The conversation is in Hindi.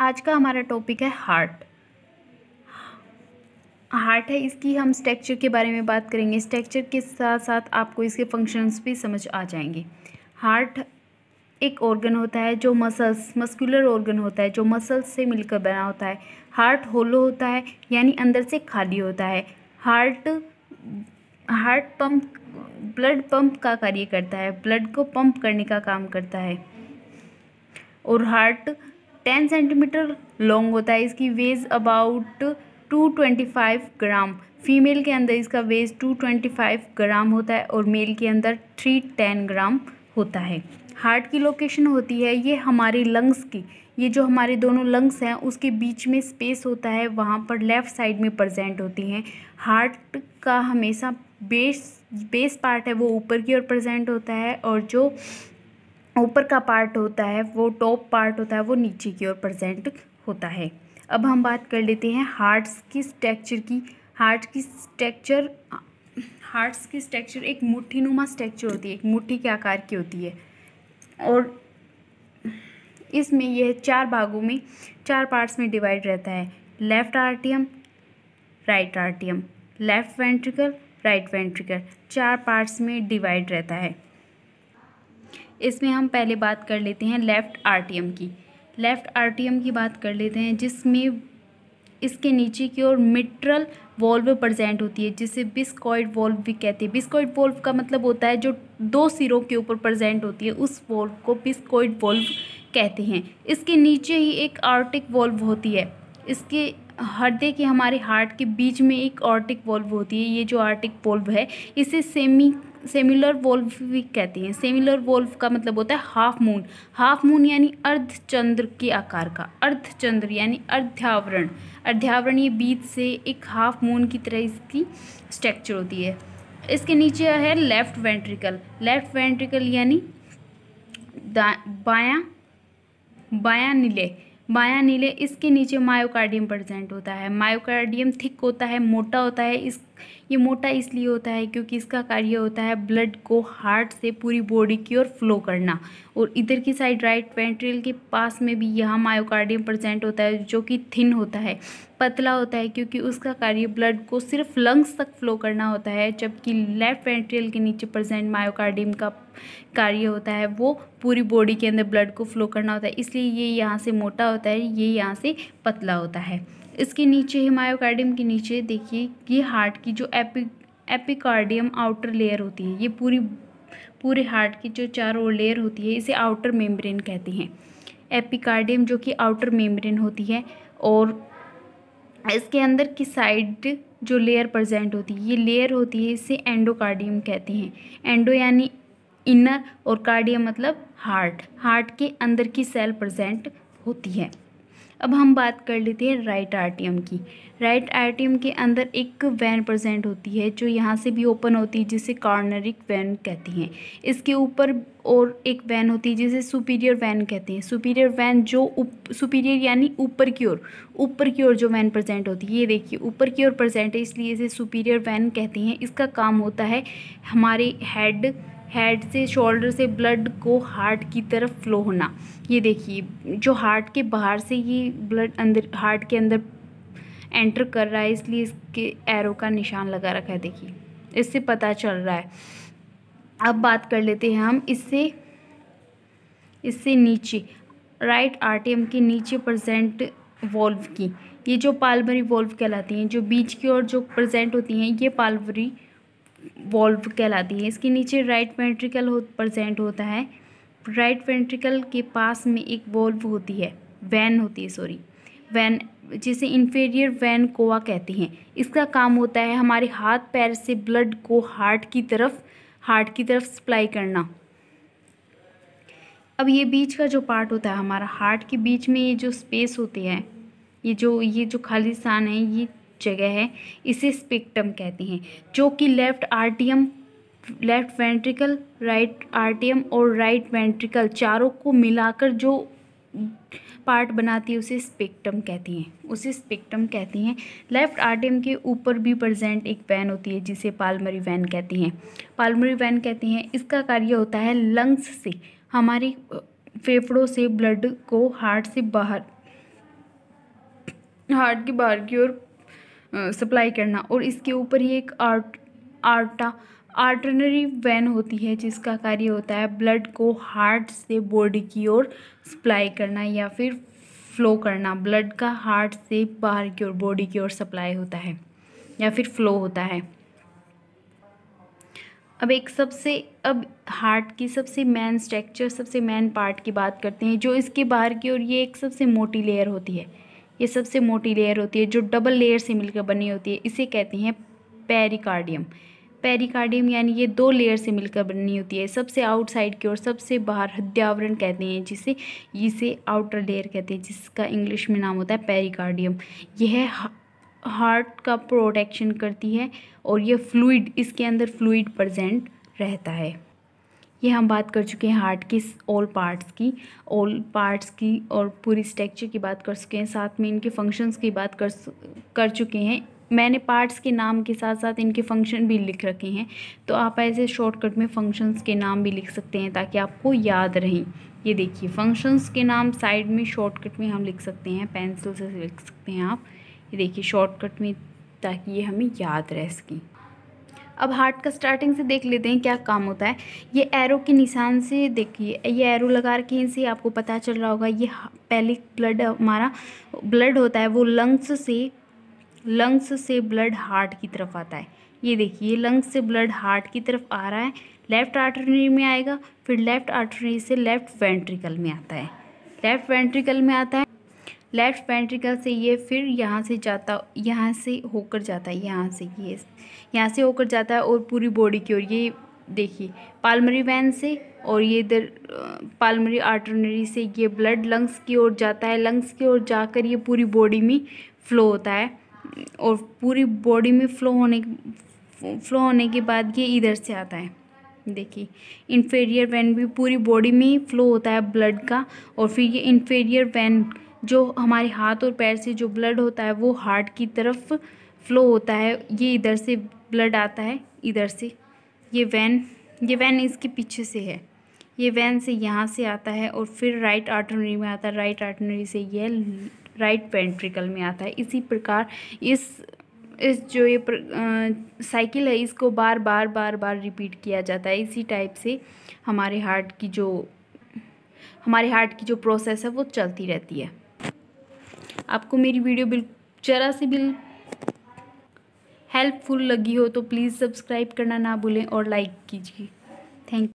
आज का हमारा टॉपिक है हार्ट हार्ट है इसकी हम स्ट्रक्चर के बारे में बात करेंगे स्ट्रक्चर के साथ साथ आपको इसके फंक्शंस भी समझ आ जाएंगे हार्ट एक ऑर्गन होता है जो मसल्स मस्कुलर ऑर्गन होता है जो मसल्स से मिलकर बना होता है हार्ट होलो होता है यानी अंदर से खाली होता है heart heart pump blood pump का कार्य करता है ब्लड को पंप करने का काम करता है और हार्ट टेन सेंटीमीटर लॉन्ग होता है इसकी weight about two twenty five gram female के अंदर इसका weight two twenty five gram होता है और मेल के अंदर थ्री टेन ग्राम होता है हार्ट की लोकेशन होती है ये हमारी लंग्स की ये जो हमारे दोनों लंग्स हैं उसके बीच में स्पेस होता है वहाँ पर लेफ़्ट साइड में प्रजेंट होती हैं हार्ट का हमेशा बेस बेस पार्ट है वो ऊपर की ओर प्रजेंट होता है और जो ऊपर का पार्ट होता है वो टॉप पार्ट होता है वो नीचे की ओर प्रजेंट होता है अब हम बात कर लेते हैं हार्ट्स की स्ट्रक्चर की हार्ट की स्ट्रक्चर हार्ट्स की स्ट्रक्चर एक मुट्ठी नुमा स्ट्रक्चर होती है एक मुट्ठी के आकार की होती है और इसमें यह चार भागों में चार पार्ट्स में डिवाइड रहता है left आर्टियम right आर्टियम left ventricle right ventricle चार पार्ट्स में डिवाइड रहता है इसमें हम पहले बात कर लेते हैं लेफ़्ट आरटीएम की लेफ़्ट आरटीएम की बात कर लेते हैं जिसमें इसके नीचे की ओर मिट्रल वॉल्व प्रजेंट होती है जिसे बिस्कॉइड वॉल्व भी कहते हैं बिस्कॉइड वॉल्व का मतलब होता है जो दो सिरों के ऊपर प्रजेंट होती है उस वॉल्व को बिस्कॉइड वॉल्व कहते हैं इसके नीचे ही एक आर्टिक वॉल्व होती है इसके हृदय के हमारे हार्ट के बीच में एक आर्टिक वॉल्व होती है ये जो आर्टिक वॉल्व है इसे सेमी सेमिलर वोल्व भी कहते हैं सेमिलर वोल्व का मतलब होता है हाफ मून हाफ मून यानी अर्धचंद्र के आकार का अर्धचंद्र यानी अर्ध्यावरण अर्ध्यावरण ये बीच से एक हाफ मून की तरह इसकी स्ट्रक्चर होती है इसके नीचे है लेफ्ट वेंट्रिकल लेफ्ट वेंट्रिकल यानी बाया बाया नीले बाया नीले इसके नीचे मायोकार्डियम प्रेजेंट होता है मायोकार्डियम थिक होता है मोटा होता है इस ये मोटा इसलिए होता है क्योंकि इसका कार्य होता है ब्लड को हार्ट से पूरी बॉडी की ओर फ्लो करना और इधर की साइड राइट वेंट्रियल के पास में भी यहाँ मायोकार्डियम प्रजेंट होता है जो कि थिन होता है पतला होता है क्योंकि उसका कार्य ब्लड को सिर्फ लंग्स तक फ्लो करना होता है जबकि लेफ्ट वेंट्रियल के नीचे प्रजेंट मायोकार्डियम का कार्य होता है वो पूरी बॉडी के अंदर ब्लड को फ्लो करना होता है इसलिए ये यहाँ से मोटा होता है ये यहाँ से पतला होता है इसके नीचे हिमायोकार्डियम के नीचे देखिए ये हार्ट की जो एपी एपिकार्डियम आउटर लेयर होती है ये पूरी पूरे हार्ट की जो चार ओर लेयर होती है इसे आउटर मेम्ब्रेन कहते हैं एपिकार्डियम जो कि आउटर मेम्ब्रेन होती है और इसके अंदर की साइड जो लेयर प्रजेंट होती है ये लेयर होती है इसे एंडोकार्डियम कहते हैं एंडो यानी इनर और कार्डियम मतलब हार्ट हार्ट के अंदर की सेल प्रजेंट होती है अब हम बात कर लेते हैं राइट एम की राइट एम के अंदर एक वैन प्रेजेंट होती है जो यहाँ से भी ओपन होती है जिसे कॉर्नरिक वैन कहती हैं इसके ऊपर और एक वैन होती है जिसे सुपीरियर वैन कहते हैं सुपीरियर वैन जो उप सुपीरियर यानी ऊपर की ओर ऊपर की ओर जो वैन प्रेजेंट होती है ये देखिए ऊपर की ओर प्रेजेंट है इसलिए इसे सुपीरियर वैन कहते हैं इसका काम होता है हमारे हेड हेड से शोल्डर से ब्लड को हार्ट की तरफ फ्लो होना ये देखिए जो हार्ट के बाहर से ये ब्लड अंदर हार्ट के अंदर एंटर कर रहा है इसलिए इसके एरो का निशान लगा रखा है देखिए इससे पता चल रहा है अब बात कर लेते हैं हम इससे इससे नीचे राइट आरटीएम के नीचे प्रजेंट वॉल्व की ये जो पालवरी वॉल्व कहलाती हैं जो बीच की ओर जो प्रजेंट होती हैं ये पालवरी वॉल्व कहलाती है इसके नीचे राइट वेंट्रिकल हो प्रजेंट होता है राइट वेंट्रिकल के पास में एक वॉल्व होती है वैन होती है सॉरी वैन जिसे इन्फेरियर वैन कोवा कहते हैं इसका काम होता है हमारे हाथ पैर से ब्लड को हार्ट की तरफ हार्ट की तरफ सप्लाई करना अब ये बीच का जो पार्ट होता है हमारा हार्ट के बीच में ये जो स्पेस होती है ये जो ये जो खाली स्थान है ये जगह है इसे स्पेक्टम कहते हैं जो कि left RTM left ventricle right RTM और राइट वेंट्रिकल चारों को मिलाकर जो पार्ट बनाती है उसे स्पेक्टम कहती हैं उसे स्पेक्टम कहती हैं लेफ्ट आरटीएम के ऊपर भी प्रेजेंट एक वैन होती है जिसे पालमरी वैन कहती हैं पालमरी वैन कहती हैं इसका कार्य होता है लंग्स से हमारे फेफड़ों से ब्लड को हार्ट से बाहर हार्ट के बाहर की ओर सप्लाई करना और इसके ऊपर ही एक आर्ट आर्टा आर्टनरी वैन होती है जिसका कार्य होता है ब्लड को हार्ट से बॉडी की ओर सप्लाई करना या फिर फ्लो करना ब्लड का हार्ट से बाहर की ओर बॉडी की ओर सप्लाई होता है या फिर फ्लो होता है अब एक सबसे अब हार्ट की सबसे मेन स्ट्रक्चर सबसे मेन पार्ट की बात करते हैं जो इसके बाहर की ओर ये एक सबसे मोटी लेयर होती है ये सबसे मोटी लेयर होती है जो डबल लेयर से मिलकर बनी होती है इसे कहते हैं पेरिकार्डियम पेरिकार्डियम यानी ये दो लेयर से मिलकर बनी होती है सबसे आउटसाइड की और सबसे बाहर हृदयावरण कहते हैं जिसे इसे आउटर लेयर कहते हैं जिसका इंग्लिश में नाम होता है पेरिकार्डियम यह हार्ट का प्रोटेक्शन करती है और यह फ्लूड इसके अंदर फ्लूड प्रजेंट रहता है ये हम बात कर चुके हैं हार्ट की ऑल पार्ट्स की ऑल पार्ट्स की और पूरी स्ट्रक्चर की बात कर चुके हैं साथ में इनके फंक्शंस की बात कर कर चुके हैं मैंने पार्ट्स के नाम के साथ साथ इनके फंक्शन भी लिख रखे हैं तो आप ऐसे शॉर्टकट में फंक्शंस के नाम भी लिख सकते हैं ताकि आपको याद रहें ये देखिए फंक्शंस के नाम साइड में शॉर्टकट में हम लिख सकते हैं पेंसिल से लिख सकते हैं आप ये देखिए शॉर्टकट में ताकि ये हमें याद रह सकें अब हार्ट का स्टार्टिंग से देख लेते हैं क्या काम होता है ये एरो के निशान से देखिए ये एरो लगा रखे इनसे आपको पता चल रहा होगा ये पहले ब्लड हमारा ब्लड होता है वो लंग्स से लंग्स से ब्लड हार्ट की तरफ आता है ये देखिए लंग्स से ब्लड हार्ट की तरफ आ रहा है लेफ़्ट आर्टरी में आएगा फिर लेफ़्ट आर्टरी से लेफ़्ट वेंट्रिकल में आता है लेफ़्ट वेंट्रिकल में आता है लेफ्ट वेंट्रिकल से ये फिर यहाँ से जाता यहाँ से होकर जाता है यहाँ से ये यहाँ से होकर जाता है और पूरी बॉडी की ओर ये देखिए पालमरी वैन से और ये इधर पालमरी आर्टनरी से ये ब्लड लंग्स की ओर जाता है लंग्स की ओर जाकर ये पूरी बॉडी में फ्लो होता है और पूरी बॉडी में फ्लो होने फ्लो होने के बाद ये इधर से आता है देखिए इन्फेरियर वैन भी पूरी बॉडी में फ्लो होता है ब्लड का और फिर ये इन्फेरियर वैन जो हमारे हाथ और पैर से जो ब्लड होता है वो हार्ट की तरफ फ्लो होता है ये इधर से ब्लड आता है इधर से ये वैन ये वैन इसके पीछे से है ये वैन से यहाँ से आता है और फिर राइट आर्टनरी में आता है राइट आर्टनरी से ये राइट पेंट्रिकल में आता है इसी प्रकार इस इस जो ये साइकिल है इसको बार बार बार बार रिपीट किया जाता है इसी टाइप से हमारे हार्ट की जो हमारे हार्ट की जो प्रोसेस है वो चलती रहती है आपको मेरी वीडियो बिल जरा सी बिल हेल्पफुल लगी हो तो प्लीज़ सब्सक्राइब करना ना भूलें और लाइक कीजिए थैंक